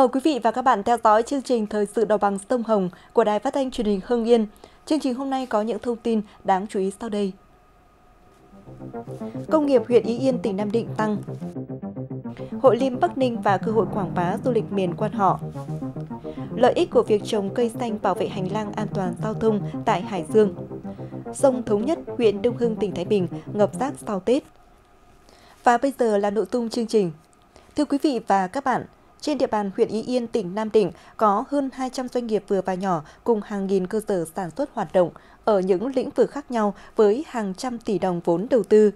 Mời quý vị và các bạn theo dõi chương trình Thời sự đầu bằng sông Hồng của Đài Phát thanh Truyền hình Hưng Yên. Chương trình hôm nay có những thông tin đáng chú ý sau đây. Công nghiệp huyện Ý Yên, tỉnh Nam Định tăng. Hội Lim Bắc Ninh và cơ hội quảng bá du lịch miền quan họ. Lợi ích của việc trồng cây xanh bảo vệ hành lang an toàn giao thông tại Hải Dương. Sông Thống Nhất, huyện Đông Hưng, tỉnh Thái Bình ngập rác sau Tết. Và bây giờ là nội dung chương trình. Thưa quý vị và các bạn, trên địa bàn huyện Y Yên, tỉnh Nam Định có hơn 200 doanh nghiệp vừa và nhỏ cùng hàng nghìn cơ sở sản xuất hoạt động ở những lĩnh vực khác nhau với hàng trăm tỷ đồng vốn đầu tư.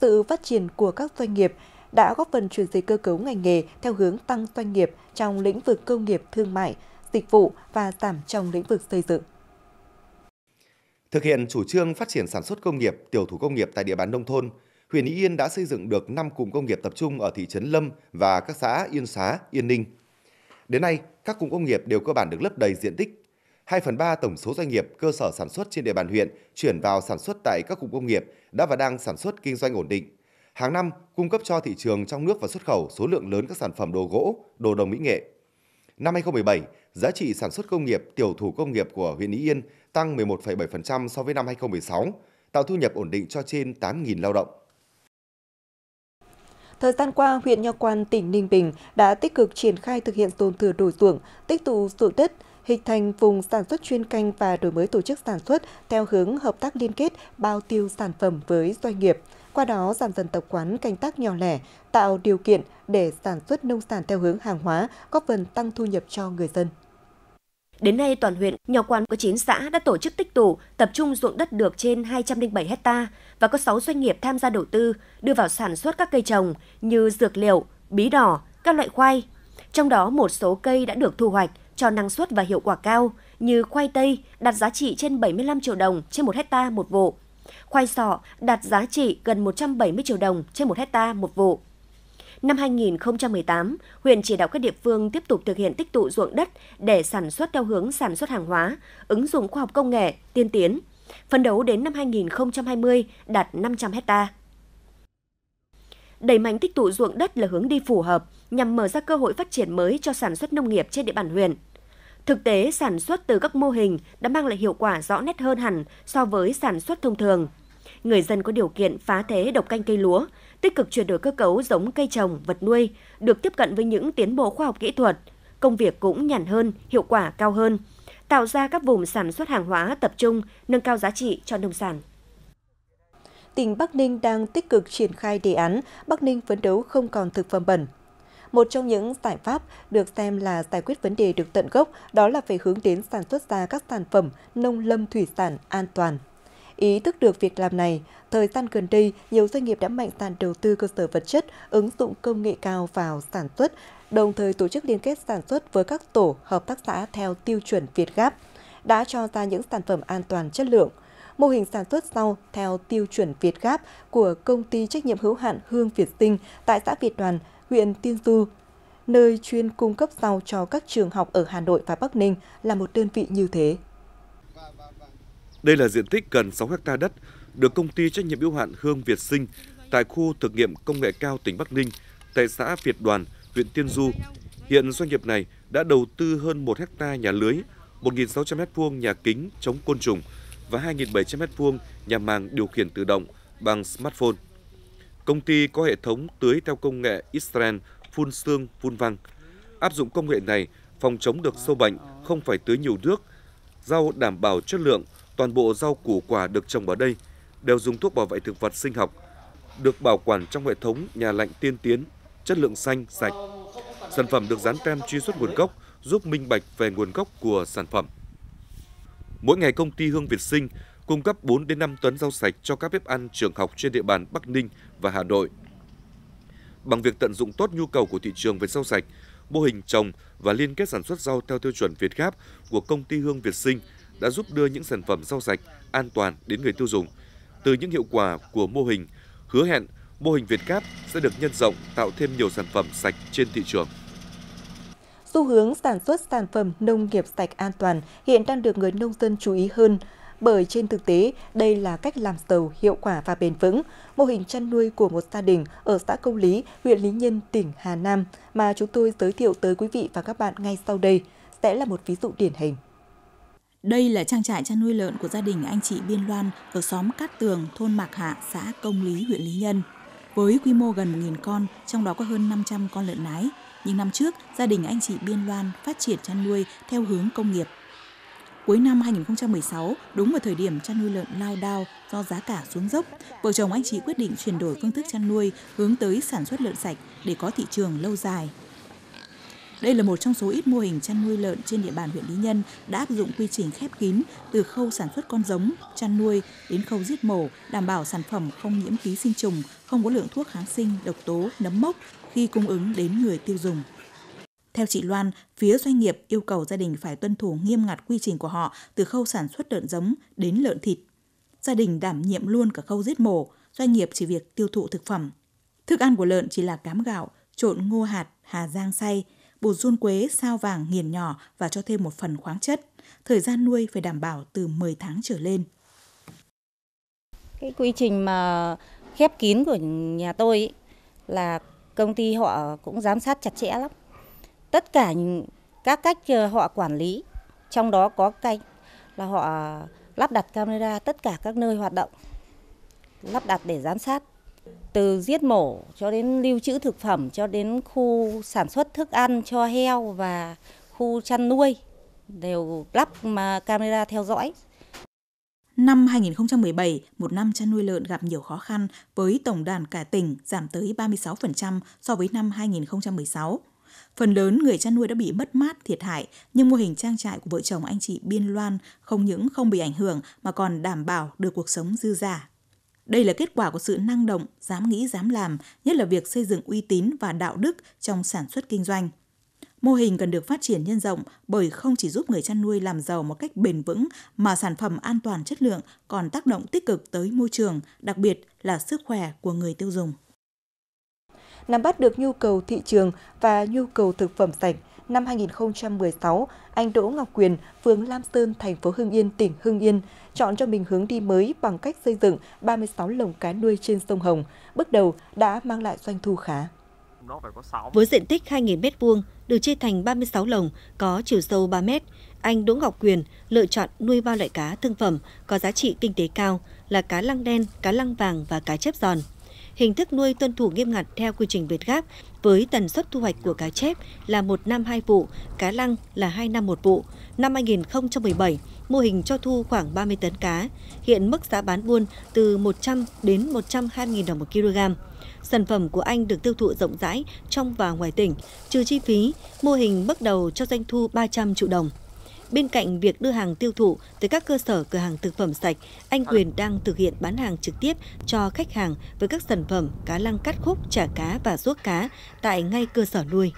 Sự phát triển của các doanh nghiệp đã góp phần chuyển dịch cơ cấu ngành nghề theo hướng tăng doanh nghiệp trong lĩnh vực công nghiệp thương mại, dịch vụ và giảm trong lĩnh vực xây dựng. Thực hiện chủ trương phát triển sản xuất công nghiệp, tiểu thủ công nghiệp tại địa bàn nông thôn, huyện Ý Yên đã xây dựng được 5 cụm công nghiệp tập trung ở thị trấn Lâm và các xã Yên Xá, Yên Ninh. Đến nay, các cụm công nghiệp đều cơ bản được lấp đầy diện tích. 2 phần 3 tổng số doanh nghiệp cơ sở sản xuất trên địa bàn huyện chuyển vào sản xuất tại các cụm công nghiệp đã và đang sản xuất kinh doanh ổn định. Hàng năm, cung cấp cho thị trường trong nước và xuất khẩu số lượng lớn các sản phẩm đồ gỗ, đồ đồng mỹ nghệ. Năm 2017, giá trị sản xuất công nghiệp, tiểu thủ công nghiệp của huyện Ý Yên tăng 11,7% so với năm 2016, tạo thu nhập ổn định cho trên 8.000 lao động. Thời gian qua, huyện Nho Quan, tỉnh Ninh Bình đã tích cực triển khai thực hiện tôn thừa đổi ruộng, tích tụ ruộng đất, hình thành vùng sản xuất chuyên canh và đổi mới tổ chức sản xuất theo hướng hợp tác liên kết bao tiêu sản phẩm với doanh nghiệp, qua đó giảm dần tập quán canh tác nhỏ lẻ, tạo điều kiện để sản xuất nông sản theo hướng hàng hóa, góp phần tăng thu nhập cho người dân. Đến nay, toàn huyện, nho quan có 9 xã đã tổ chức tích tụ, tập trung ruộng đất được trên 207 hecta và có 6 doanh nghiệp tham gia đầu tư, đưa vào sản xuất các cây trồng như dược liệu, bí đỏ, các loại khoai. Trong đó, một số cây đã được thu hoạch cho năng suất và hiệu quả cao như khoai tây đạt giá trị trên 75 triệu đồng trên 1 hecta một vụ, khoai sọ đạt giá trị gần 170 triệu đồng trên 1 hecta một vụ. Năm 2018, huyện chỉ đạo các địa phương tiếp tục thực hiện tích tụ ruộng đất để sản xuất theo hướng sản xuất hàng hóa, ứng dụng khoa học công nghệ, tiên tiến. Phấn đấu đến năm 2020 đạt 500 hectare đẩy mạnh tích tụ ruộng đất là hướng đi phù hợp nhằm mở ra cơ hội phát triển mới cho sản xuất nông nghiệp trên địa bàn huyện. Thực tế, sản xuất từ các mô hình đã mang lại hiệu quả rõ nét hơn hẳn so với sản xuất thông thường. Người dân có điều kiện phá thế độc canh cây lúa, tích cực chuyển đổi cơ cấu giống cây trồng, vật nuôi, được tiếp cận với những tiến bộ khoa học kỹ thuật, công việc cũng nhàn hơn, hiệu quả cao hơn, tạo ra các vùng sản xuất hàng hóa tập trung, nâng cao giá trị cho nông sản tỉnh Bắc Ninh đang tích cực triển khai đề án Bắc Ninh phấn đấu không còn thực phẩm bẩn. Một trong những giải pháp được xem là giải quyết vấn đề được tận gốc đó là phải hướng đến sản xuất ra các sản phẩm nông lâm thủy sản an toàn. Ý thức được việc làm này, thời gian gần đây, nhiều doanh nghiệp đã mạnh dạn đầu tư cơ sở vật chất, ứng dụng công nghệ cao vào sản xuất, đồng thời tổ chức liên kết sản xuất với các tổ hợp tác xã theo tiêu chuẩn Việt Gáp, đã cho ra những sản phẩm an toàn chất lượng. Mô hình sản xuất rau theo tiêu chuẩn Việt Gáp của công ty trách nhiệm hữu hạn Hương Việt Sinh tại xã Việt Đoàn, huyện Tiên Du, nơi chuyên cung cấp rau cho các trường học ở Hà Nội và Bắc Ninh là một đơn vị như thế. Đây là diện tích gần 6 ha đất được công ty trách nhiệm hữu hạn Hương Việt Sinh tại khu thực nghiệm công nghệ cao tỉnh Bắc Ninh, tại xã Việt Đoàn, huyện Tiên Du. Hiện doanh nghiệp này đã đầu tư hơn 1 ha nhà lưới, 1.600 m2 nhà kính chống côn trùng và 2.700 m2 nhà màng điều khiển tự động bằng smartphone. Công ty có hệ thống tưới theo công nghệ Israel phun sương phun văng. Áp dụng công nghệ này phòng chống được sâu bệnh, không phải tưới nhiều nước, rau đảm bảo chất lượng, Toàn bộ rau củ quả được trồng ở đây đều dùng thuốc bảo vệ thực vật sinh học, được bảo quản trong hệ thống nhà lạnh tiên tiến, chất lượng xanh, sạch. Sản phẩm được dán tem truy xuất nguồn gốc, giúp minh bạch về nguồn gốc của sản phẩm. Mỗi ngày công ty Hương Việt Sinh cung cấp 4 đến 5 tấn rau sạch cho các bếp ăn trường học trên địa bàn Bắc Ninh và Hà Nội. Bằng việc tận dụng tốt nhu cầu của thị trường về rau sạch, mô hình trồng và liên kết sản xuất rau theo tiêu chuẩn Việt Gáp của công ty Hương Việt Sinh – đã giúp đưa những sản phẩm rau sạch an toàn đến người tiêu dùng. Từ những hiệu quả của mô hình, hứa hẹn mô hình Việt Cáp sẽ được nhân rộng tạo thêm nhiều sản phẩm sạch trên thị trường. Xu hướng sản xuất sản phẩm nông nghiệp sạch an toàn hiện đang được người nông dân chú ý hơn bởi trên thực tế đây là cách làm giàu hiệu quả và bền vững. Mô hình chăn nuôi của một gia đình ở xã Câu Lý, huyện Lý Nhân, tỉnh Hà Nam mà chúng tôi giới thiệu tới quý vị và các bạn ngay sau đây sẽ là một ví dụ điển hình. Đây là trang trại chăn nuôi lợn của gia đình anh chị Biên Loan ở xóm Cát Tường, thôn Mạc Hạ, xã Công Lý, huyện Lý Nhân. Với quy mô gần 1.000 con, trong đó có hơn 500 con lợn nái. Nhưng năm trước, gia đình anh chị Biên Loan phát triển chăn nuôi theo hướng công nghiệp. Cuối năm 2016, đúng vào thời điểm chăn nuôi lợn lao đao do giá cả xuống dốc, vợ chồng anh chị quyết định chuyển đổi phương thức chăn nuôi hướng tới sản xuất lợn sạch để có thị trường lâu dài. Đây là một trong số ít mô hình chăn nuôi lợn trên địa bàn huyện Lý Nhân đã áp dụng quy trình khép kín từ khâu sản xuất con giống, chăn nuôi đến khâu giết mổ, đảm bảo sản phẩm không nhiễm ký sinh trùng, không có lượng thuốc kháng sinh, độc tố, nấm mốc khi cung ứng đến người tiêu dùng. Theo chị Loan, phía doanh nghiệp yêu cầu gia đình phải tuân thủ nghiêm ngặt quy trình của họ từ khâu sản xuất lợn giống đến lợn thịt. Gia đình đảm nhiệm luôn cả khâu giết mổ, doanh nghiệp chỉ việc tiêu thụ thực phẩm. Thức ăn của lợn chỉ là cám gạo, trộn ngô hạt, hà giang xay, bột run quế sao vàng nghiền nhỏ và cho thêm một phần khoáng chất. Thời gian nuôi phải đảm bảo từ 10 tháng trở lên. Cái quy trình mà khép kín của nhà tôi ý, là công ty họ cũng giám sát chặt chẽ lắm. Tất cả các cách ờ, họ quản lý, trong đó có cách là họ lắp đặt camera tất cả các nơi hoạt động, lắp đặt để giám sát từ giết mổ cho đến lưu trữ thực phẩm cho đến khu sản xuất thức ăn cho heo và khu chăn nuôi đều lắp mà camera theo dõi. Năm 2017, một năm chăn nuôi lợn gặp nhiều khó khăn với tổng đàn cả tỉnh giảm tới 36% so với năm 2016. Phần lớn người chăn nuôi đã bị mất mát, thiệt hại, nhưng mô hình trang trại của vợ chồng anh chị Biên Loan không những không bị ảnh hưởng mà còn đảm bảo được cuộc sống dư giả đây là kết quả của sự năng động, dám nghĩ, dám làm, nhất là việc xây dựng uy tín và đạo đức trong sản xuất kinh doanh. Mô hình cần được phát triển nhân rộng bởi không chỉ giúp người chăn nuôi làm giàu một cách bền vững mà sản phẩm an toàn chất lượng còn tác động tích cực tới môi trường, đặc biệt là sức khỏe của người tiêu dùng. Nắm bắt được nhu cầu thị trường và nhu cầu thực phẩm sạch, năm 2016, anh Đỗ Ngọc Quyền, phường Lam Sơn, thành phố Hưng Yên, tỉnh Hưng Yên, chọn cho mình hướng đi mới bằng cách xây dựng 36 lồng cá nuôi trên sông Hồng, bước đầu đã mang lại doanh thu khá. Với diện tích 2.000m2, được chia thành 36 lồng, có chiều sâu 3 mét, anh Đỗ Ngọc Quyền lựa chọn nuôi ba loại cá thương phẩm có giá trị kinh tế cao là cá lăng đen, cá lăng vàng và cá chép giòn. Hình thức nuôi tuân thủ nghiêm ngặt theo quy trình Việt Gáp với tần suất thu hoạch của cá chép là một năm hai vụ, cá lăng là hai năm một vụ. Năm 2017, mô hình cho thu khoảng 30 tấn cá. Hiện mức giá bán buôn từ 100 đến 120.000 đồng một kg. Sản phẩm của anh được tiêu thụ rộng rãi trong và ngoài tỉnh, trừ chi phí, mô hình bắt đầu cho doanh thu 300 triệu đồng. Bên cạnh việc đưa hàng tiêu thụ tới các cơ sở cửa hàng thực phẩm sạch, anh Quyền đang thực hiện bán hàng trực tiếp cho khách hàng với các sản phẩm cá lăng cắt khúc, chả cá và ruốc cá tại ngay cơ sở nuôi.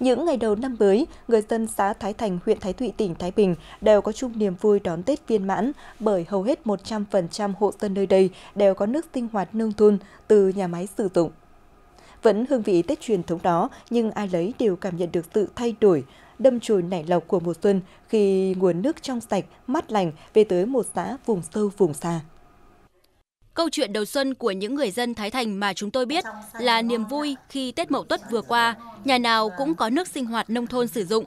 Những ngày đầu năm mới, người dân xã Thái Thành, huyện Thái Thụy, tỉnh Thái Bình đều có chung niềm vui đón Tết viên mãn bởi hầu hết 100% hộ dân nơi đây đều có nước sinh hoạt nông thôn từ nhà máy sử dụng. Vẫn hương vị Tết truyền thống đó, nhưng ai lấy đều cảm nhận được sự thay đổi, đâm chồi nảy lọc của mùa xuân khi nguồn nước trong sạch, mát lành về tới một xã vùng sâu vùng xa. Câu chuyện đầu xuân của những người dân Thái Thành mà chúng tôi biết là niềm vui khi Tết Mậu Tuất vừa qua, nhà nào cũng có nước sinh hoạt nông thôn sử dụng.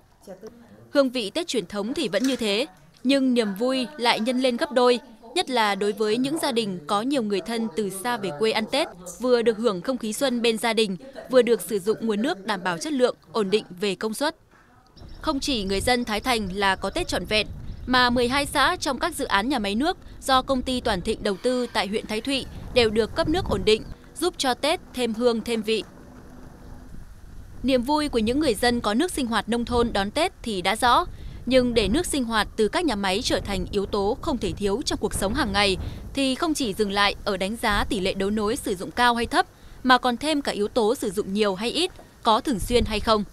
Hương vị Tết truyền thống thì vẫn như thế, nhưng niềm vui lại nhân lên gấp đôi nhất là đối với những gia đình có nhiều người thân từ xa về quê ăn Tết, vừa được hưởng không khí xuân bên gia đình, vừa được sử dụng nguồn nước đảm bảo chất lượng, ổn định về công suất. Không chỉ người dân Thái Thành là có Tết trọn vẹn, mà 12 xã trong các dự án nhà máy nước do công ty Toàn Thịnh đầu tư tại huyện Thái Thụy đều được cấp nước ổn định, giúp cho Tết thêm hương thêm vị. Niềm vui của những người dân có nước sinh hoạt nông thôn đón Tết thì đã rõ, nhưng để nước sinh hoạt từ các nhà máy trở thành yếu tố không thể thiếu trong cuộc sống hàng ngày thì không chỉ dừng lại ở đánh giá tỷ lệ đấu nối sử dụng cao hay thấp mà còn thêm cả yếu tố sử dụng nhiều hay ít, có thường xuyên hay không.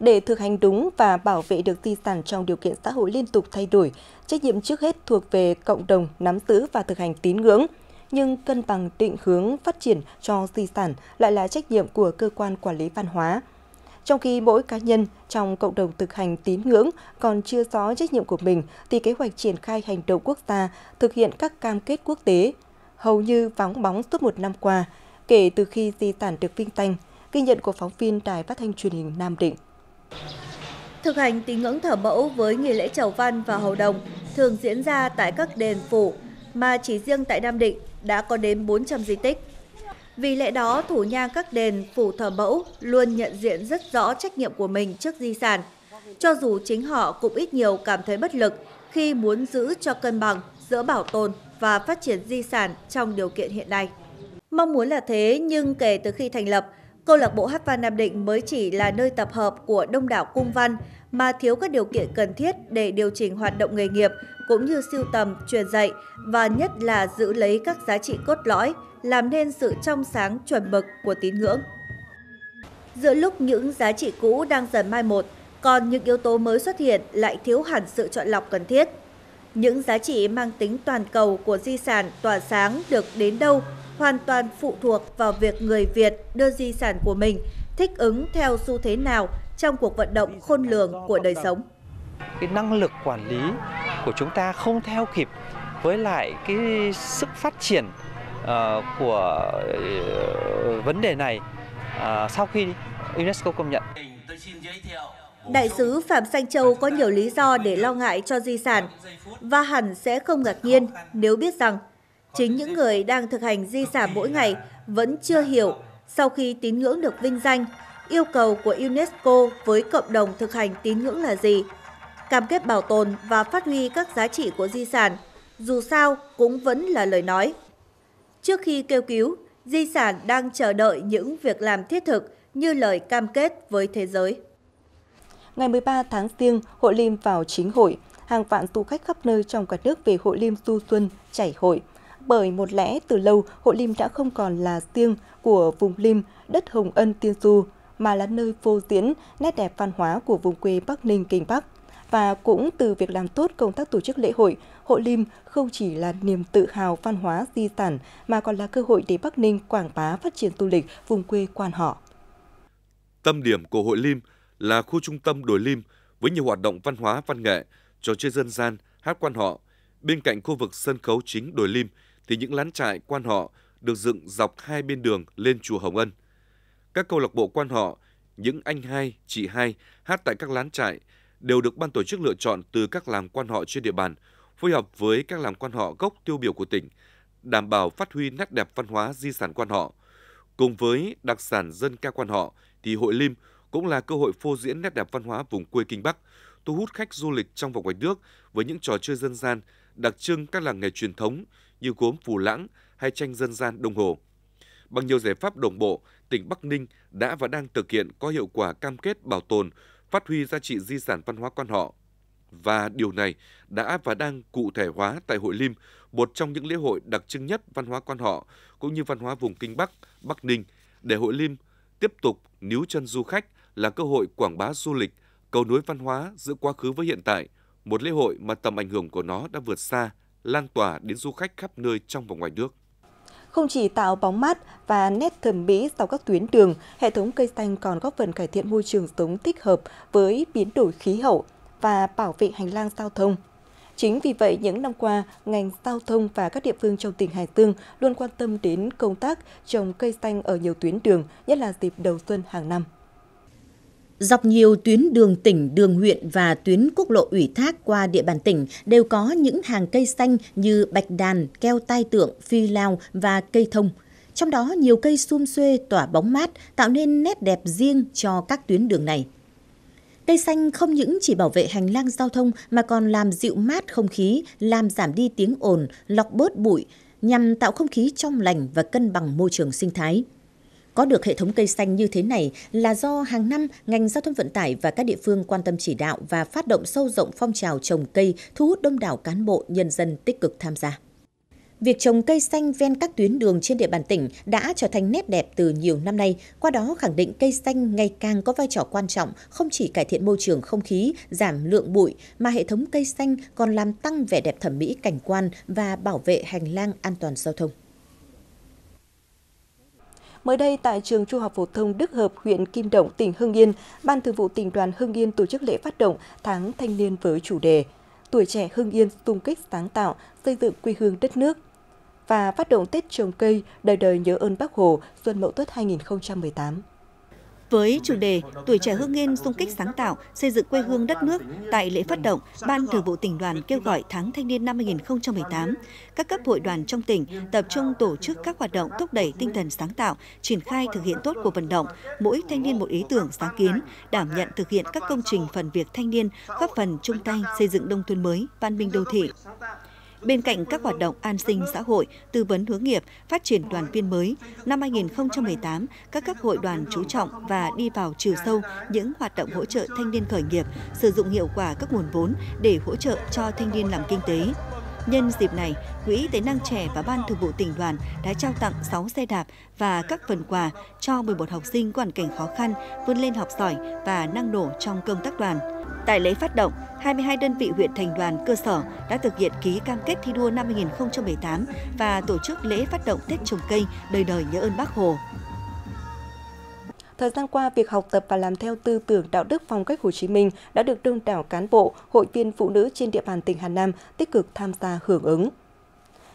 Để thực hành đúng và bảo vệ được di sản trong điều kiện xã hội liên tục thay đổi, trách nhiệm trước hết thuộc về cộng đồng nắm giữ và thực hành tín ngưỡng – nhưng cân bằng định hướng phát triển cho di sản lại là trách nhiệm của cơ quan quản lý văn hóa. Trong khi mỗi cá nhân trong cộng đồng thực hành tín ngưỡng còn chưa rõ trách nhiệm của mình thì kế hoạch triển khai hành động quốc gia thực hiện các cam kết quốc tế hầu như vắng bóng suốt một năm qua kể từ khi di sản được vinh danh, ghi nhận của phóng viên Đài Phát thanh Truyền hình Nam Định. Thực hành tín ngưỡng thờ mẫu với nghi lễ chầu văn và hầu đồng thường diễn ra tại các đền phủ, mà chỉ riêng tại Nam Định, đã có đến 400 di tích. Vì lẽ đó, thủ nhang các đền, phủ thờ mẫu luôn nhận diện rất rõ trách nhiệm của mình trước di sản. Cho dù chính họ cũng ít nhiều cảm thấy bất lực khi muốn giữ cho cân bằng giữa bảo tồn và phát triển di sản trong điều kiện hiện nay. Mong muốn là thế nhưng kể từ khi thành lập, câu lạc bộ Hát văn Nam Định mới chỉ là nơi tập hợp của đông đảo cung văn, mà thiếu các điều kiện cần thiết để điều chỉnh hoạt động nghề nghiệp cũng như siêu tầm, truyền dạy và nhất là giữ lấy các giá trị cốt lõi, làm nên sự trong sáng chuẩn mực của tín ngưỡng. Giữa lúc những giá trị cũ đang dần mai một, còn những yếu tố mới xuất hiện lại thiếu hẳn sự chọn lọc cần thiết. Những giá trị mang tính toàn cầu của di sản tỏa sáng được đến đâu hoàn toàn phụ thuộc vào việc người Việt đưa di sản của mình thích ứng theo xu thế nào trong cuộc vận động khôn lường của đời sống. Cái năng lực quản lý của chúng ta không theo kịp với lại cái sức phát triển ờ, của ờ, vấn đề này ờ, sau khi UNESCO công nhận. Đại sứ Phạm Sanh Châu có nhiều lý do để lo ngại cho di sản và hẳn sẽ không ngạc nhiên nếu biết rằng chính những người đang thực hành di sản mỗi ngày vẫn chưa hiểu sau khi tín ngưỡng được vinh danh yêu cầu của UNESCO với cộng đồng thực hành tín ngưỡng là gì, cam kết bảo tồn và phát huy các giá trị của di sản, dù sao cũng vẫn là lời nói. Trước khi kêu cứu, di sản đang chờ đợi những việc làm thiết thực như lời cam kết với thế giới. Ngày 13 tháng riêng, Hội Lim vào chính hội, hàng vạn tu khách khắp nơi trong cả nước về Hội Lim du xuân chảy hội. Bởi một lẽ từ lâu, Hội Lim đã không còn là riêng của vùng Lim, đất Hồng Ân Tiên Du, mà là nơi phô diễn nét đẹp văn hóa của vùng quê Bắc Ninh kinh Bắc. Và cũng từ việc làm tốt công tác tổ chức lễ hội, Hội Lim không chỉ là niềm tự hào văn hóa di sản mà còn là cơ hội để Bắc Ninh quảng bá phát triển du lịch vùng quê quan họ. Tâm điểm của Hội Lim là khu trung tâm đồi Lim với nhiều hoạt động văn hóa văn nghệ, trò chơi dân gian, hát quan họ. Bên cạnh khu vực sân khấu chính đồi Lim thì những lán trại quan họ được dựng dọc hai bên đường lên chùa Hồng Ân các câu lạc bộ quan họ, những anh hai, chị hai hát tại các lán trại đều được ban tổ chức lựa chọn từ các làng quan họ trên địa bàn, phối hợp với các làng quan họ gốc tiêu biểu của tỉnh, đảm bảo phát huy nét đẹp văn hóa di sản quan họ. Cùng với đặc sản dân ca quan họ thì hội Lim cũng là cơ hội phô diễn nét đẹp văn hóa vùng quê Kinh Bắc, thu hút khách du lịch trong và ngoài nước với những trò chơi dân gian đặc trưng các làng nghề truyền thống như gốm phù lãng hay tranh dân gian đồng hồ. Bằng nhiều giải pháp đồng bộ, tỉnh Bắc Ninh đã và đang thực hiện có hiệu quả cam kết bảo tồn, phát huy giá trị di sản văn hóa quan họ. Và điều này đã và đang cụ thể hóa tại Hội Lim, một trong những lễ hội đặc trưng nhất văn hóa quan họ cũng như văn hóa vùng Kinh Bắc, Bắc Ninh, để Hội Lim tiếp tục níu chân du khách là cơ hội quảng bá du lịch, cầu nối văn hóa giữa quá khứ với hiện tại, một lễ hội mà tầm ảnh hưởng của nó đã vượt xa, lan tỏa đến du khách khắp nơi trong và ngoài nước không chỉ tạo bóng mát và nét thẩm mỹ sau các tuyến đường, hệ thống cây xanh còn góp phần cải thiện môi trường sống thích hợp với biến đổi khí hậu và bảo vệ hành lang giao thông. Chính vì vậy, những năm qua, ngành giao thông và các địa phương trong tỉnh Hải Dương luôn quan tâm đến công tác trồng cây xanh ở nhiều tuyến đường, nhất là dịp đầu xuân hàng năm. Dọc nhiều tuyến đường tỉnh, đường huyện và tuyến quốc lộ ủy thác qua địa bàn tỉnh đều có những hàng cây xanh như bạch đàn, keo tai tượng, phi lao và cây thông. Trong đó nhiều cây sum xuê tỏa bóng mát tạo nên nét đẹp riêng cho các tuyến đường này. Cây xanh không những chỉ bảo vệ hành lang giao thông mà còn làm dịu mát không khí, làm giảm đi tiếng ồn, lọc bớt bụi, nhằm tạo không khí trong lành và cân bằng môi trường sinh thái. Có được hệ thống cây xanh như thế này là do hàng năm ngành giao thông vận tải và các địa phương quan tâm chỉ đạo và phát động sâu rộng phong trào trồng cây thu hút đông đảo cán bộ, nhân dân tích cực tham gia. Việc trồng cây xanh ven các tuyến đường trên địa bàn tỉnh đã trở thành nét đẹp từ nhiều năm nay, qua đó khẳng định cây xanh ngày càng có vai trò quan trọng không chỉ cải thiện môi trường không khí, giảm lượng bụi mà hệ thống cây xanh còn làm tăng vẻ đẹp thẩm mỹ cảnh quan và bảo vệ hành lang an toàn giao thông. Mới đây, tại trường Trung học phổ thông Đức Hợp, huyện Kim Động, tỉnh Hưng Yên, Ban thường vụ tỉnh đoàn Hưng Yên tổ chức lễ phát động tháng thanh niên với chủ đề Tuổi trẻ Hưng Yên xung kích sáng tạo, xây dựng quê hương đất nước và phát động Tết trồng cây, đời đời nhớ ơn Bác Hồ, Xuân Mậu Tuất 2018. Với chủ đề Tuổi trẻ Hương Yên xung kích sáng tạo, xây dựng quê hương đất nước, tại lễ phát động, Ban Thường vụ tỉnh đoàn kêu gọi tháng thanh niên năm 2018, các cấp hội đoàn trong tỉnh tập trung tổ chức các hoạt động thúc đẩy tinh thần sáng tạo, triển khai thực hiện tốt của vận động, mỗi thanh niên một ý tưởng sáng kiến, đảm nhận thực hiện các công trình phần việc thanh niên, góp phần chung tay xây dựng nông thôn mới, văn minh đô thị. Bên cạnh các hoạt động an sinh xã hội, tư vấn hướng nghiệp, phát triển đoàn viên mới, năm 2018, các cấp hội đoàn chú trọng và đi vào trừ sâu những hoạt động hỗ trợ thanh niên khởi nghiệp, sử dụng hiệu quả các nguồn vốn để hỗ trợ cho thanh niên làm kinh tế. Nhân dịp này, Quỹ Tài năng trẻ và Ban Thường vụ tỉnh đoàn đã trao tặng 6 xe đạp và các phần quà cho 11 học sinh có hoàn cảnh khó khăn vươn lên học giỏi và năng nổ trong công tác đoàn. Tại lễ phát động, 22 đơn vị huyện thành đoàn cơ sở đã thực hiện ký cam kết thi đua năm 2018 và tổ chức lễ phát động Tết trồng cây đời đời nhớ ơn Bác Hồ. Thời gian qua, việc học tập và làm theo tư tưởng đạo đức phong cách Hồ Chí Minh đã được đông đảo cán bộ, hội viên phụ nữ trên địa bàn tỉnh Hà Nam tích cực tham gia hưởng ứng.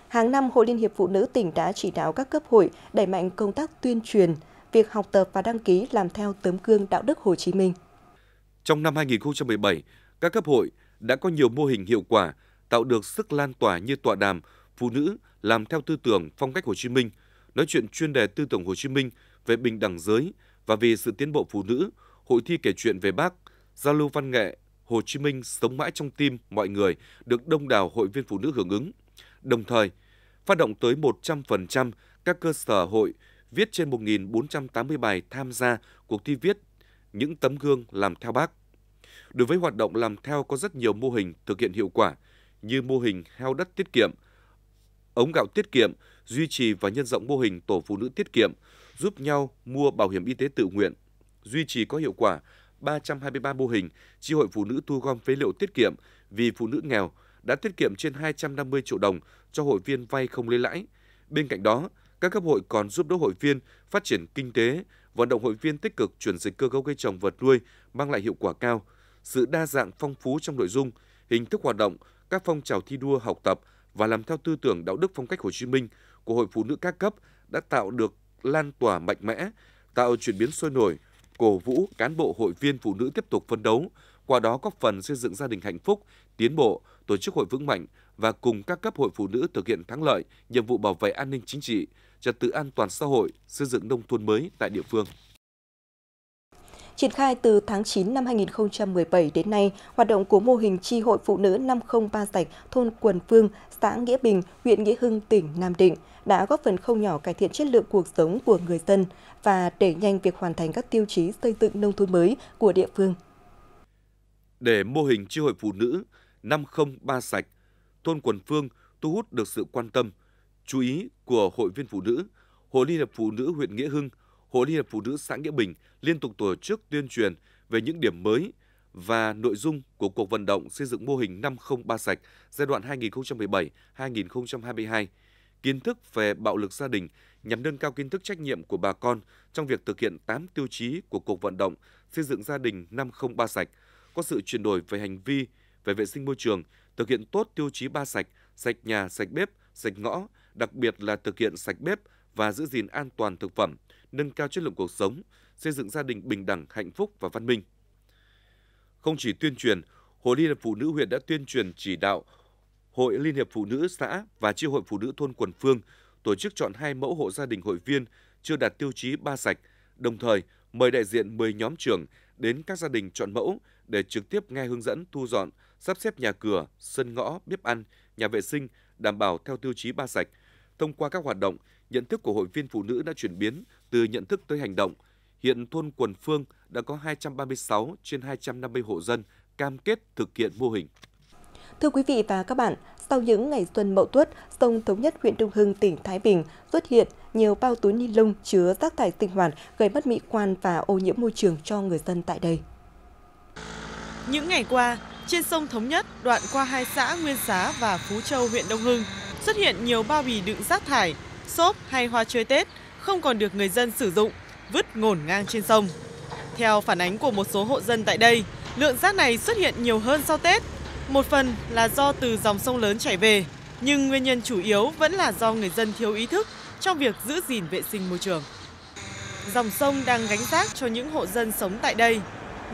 Hàng năm, Hội Liên hiệp Phụ nữ tỉnh đã chỉ đạo các cấp hội đẩy mạnh công tác tuyên truyền, việc học tập và đăng ký làm theo tấm gương đạo đức Hồ Chí Minh. Trong năm 2017, các cấp hội đã có nhiều mô hình hiệu quả, tạo được sức lan tỏa như tọa đàm phụ nữ làm theo tư tưởng phong cách Hồ Chí Minh, nói chuyện chuyên đề tư tưởng Hồ Chí Minh về bình đẳng giới và vì sự tiến bộ phụ nữ, hội thi kể chuyện về Bác, giao lưu văn nghệ Hồ Chí Minh sống mãi trong tim mọi người được đông đảo hội viên phụ nữ hưởng ứng. Đồng thời, phát động tới 100% các cơ sở hội viết trên 1.480 bài tham gia cuộc thi viết những tấm gương làm theo bác. Đối với hoạt động làm theo có rất nhiều mô hình thực hiện hiệu quả như mô hình heo đất tiết kiệm, ống gạo tiết kiệm, duy trì và nhân rộng mô hình tổ phụ nữ tiết kiệm, giúp nhau mua bảo hiểm y tế tự nguyện, duy trì có hiệu quả 323 mô hình chi hội phụ nữ thu gom phế liệu tiết kiệm vì phụ nữ nghèo đã tiết kiệm trên 250 triệu đồng cho hội viên vay không lấy lãi. Bên cạnh đó, các cấp hội còn giúp đỡ hội viên phát triển kinh tế vận động hội viên tích cực chuyển dịch cơ cấu cây trồng vật nuôi mang lại hiệu quả cao, sự đa dạng phong phú trong nội dung, hình thức hoạt động, các phong trào thi đua học tập và làm theo tư tưởng đạo đức phong cách Hồ Chí Minh của Hội Phụ nữ các cấp đã tạo được lan tỏa mạnh mẽ, tạo chuyển biến sôi nổi, cổ vũ cán bộ hội viên phụ nữ tiếp tục phấn đấu, qua đó góp phần xây dựng gia đình hạnh phúc, tiến bộ, tổ chức hội vững mạnh và cùng các cấp hội phụ nữ thực hiện thắng lợi nhiệm vụ bảo vệ an ninh chính trị, trật tự an toàn xã hội, xây dựng nông thôn mới tại địa phương. Triển khai từ tháng 9 năm 2017 đến nay, hoạt động của mô hình tri hội phụ nữ 503 sạch thôn Quần Phương, xã Nghĩa Bình, huyện Nghĩa Hưng, tỉnh Nam Định đã góp phần không nhỏ cải thiện chất lượng cuộc sống của người dân và đẩy nhanh việc hoàn thành các tiêu chí xây dựng nông thôn mới của địa phương. Để mô hình tri hội phụ nữ 503 sạch, thôn Quần Phương thu hút được sự quan tâm, chú ý của Hội viên Phụ nữ, Hội Liên hiệp Phụ nữ huyện Nghĩa Hưng, Hội Liên hiệp Phụ nữ xã Nghĩa Bình liên tục tổ chức tuyên truyền về những điểm mới và nội dung của cuộc vận động xây dựng mô hình 503 sạch giai đoạn 2017-2022, kiến thức về bạo lực gia đình nhằm nâng cao kiến thức trách nhiệm của bà con trong việc thực hiện 8 tiêu chí của cuộc vận động xây dựng gia đình 503 sạch, có sự chuyển đổi về hành vi, về vệ sinh môi trường, thực hiện tốt tiêu chí ba sạch, sạch nhà, sạch bếp, sạch ngõ, đặc biệt là thực hiện sạch bếp và giữ gìn an toàn thực phẩm, nâng cao chất lượng cuộc sống, xây dựng gia đình bình đẳng, hạnh phúc và văn minh. Không chỉ tuyên truyền, Hội Liên hiệp Phụ nữ huyện đã tuyên truyền chỉ đạo Hội Liên hiệp Phụ nữ xã và Chi hội Phụ nữ thôn Quần Phương tổ chức chọn hai mẫu hộ gia đình hội viên chưa đạt tiêu chí ba sạch, đồng thời mời đại diện 10 nhóm trưởng đến các gia đình chọn mẫu để trực tiếp nghe hướng dẫn thu dọn, sắp xếp nhà cửa, sân ngõ, bếp ăn, nhà vệ sinh đảm bảo theo tiêu chí ba sạch – Thông qua các hoạt động, nhận thức của hội viên phụ nữ đã chuyển biến từ nhận thức tới hành động. Hiện thôn Quần Phương đã có 236 trên 250 hộ dân cam kết thực hiện mô hình. Thưa quý vị và các bạn, sau những ngày xuân mậu tuất, sông Thống Nhất huyện Đông Hưng, tỉnh Thái Bình xuất hiện nhiều bao túi ni lông chứa rác thải sinh hoạt gây mất mỹ quan và ô nhiễm môi trường cho người dân tại đây. Những ngày qua, trên sông Thống Nhất, đoạn qua hai xã Nguyên Xá và Phú Châu, huyện Đông Hưng, xuất hiện nhiều bao bì đựng rác thải, xốp hay hoa chơi Tết không còn được người dân sử dụng, vứt ngổn ngang trên sông. Theo phản ánh của một số hộ dân tại đây, lượng rác này xuất hiện nhiều hơn sau Tết. Một phần là do từ dòng sông lớn chảy về, nhưng nguyên nhân chủ yếu vẫn là do người dân thiếu ý thức trong việc giữ gìn vệ sinh môi trường. Dòng sông đang gánh rác cho những hộ dân sống tại đây.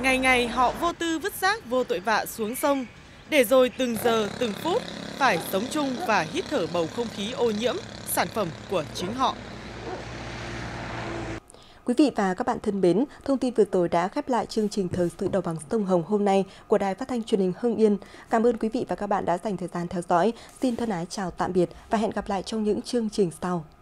Ngày ngày họ vô tư vứt rác vô tội vạ xuống sông, để rồi từng giờ từng phút phải sống chung và hít thở bầu không khí ô nhiễm, sản phẩm của chính họ. Quý vị và các bạn thân mến, thông tin vừa rồi đã khép lại chương trình Thời sự đầu bằng sông Hồng hôm nay của Đài Phát thanh truyền hình Hưng Yên. Cảm ơn quý vị và các bạn đã dành thời gian theo dõi. Xin thân ái chào tạm biệt và hẹn gặp lại trong những chương trình sau.